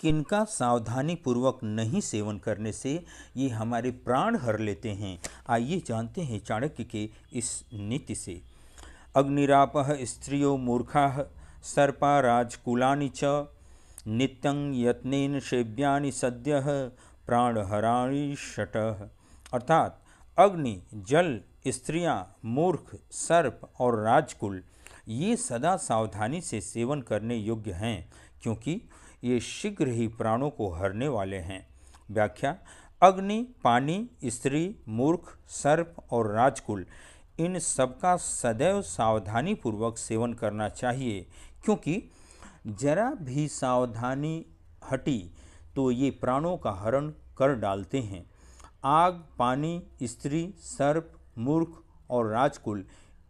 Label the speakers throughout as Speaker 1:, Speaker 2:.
Speaker 1: किनका सावधानी पूर्वक नहीं सेवन करने से ये हमारे प्राण हर लेते हैं आइए जानते हैं चाणक्य के इस नीति से अग्निराप स्त्रियो मूर्खा सर्पा राजकुलानि च नित्यं यत्नेन सेव्यानि सद्य प्राणहराणी षट अर्थात अग्नि जल स्त्रियां, मूर्ख सर्प और राजकुल ये सदा सावधानी से सेवन करने योग्य हैं क्योंकि ये शीघ्र ही प्राणों को हरने वाले हैं व्याख्या अग्नि पानी स्त्री मूर्ख सर्प और राजकुल इन सबका सदैव सावधानी पूर्वक सेवन करना चाहिए क्योंकि जरा भी सावधानी हटी तो ये प्राणों का हरण कर डालते हैं आग पानी स्त्री सर्प मूर्ख और राजकुल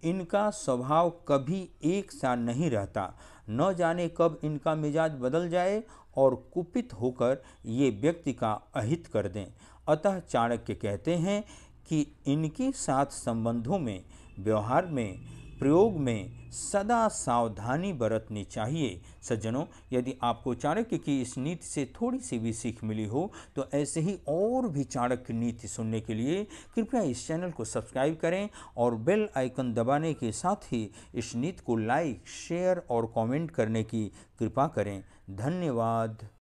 Speaker 1: इनका स्वभाव कभी एक सा नहीं रहता न जाने कब इनका मिजाज बदल जाए और कुपित होकर ये व्यक्ति का अहित कर दें अतः चाणक्य कहते हैं कि इनके साथ संबंधों में व्यवहार में प्रयोग में सदा सावधानी बरतनी चाहिए सज्जनों यदि आपको चाणक्य की इस नीति से थोड़ी सी भी सीख मिली हो तो ऐसे ही और भी चाणक्य नीति सुनने के लिए कृपया इस चैनल को सब्सक्राइब करें और बेल आइकन दबाने के साथ ही इस नीति को लाइक शेयर और कमेंट करने की कृपा करें धन्यवाद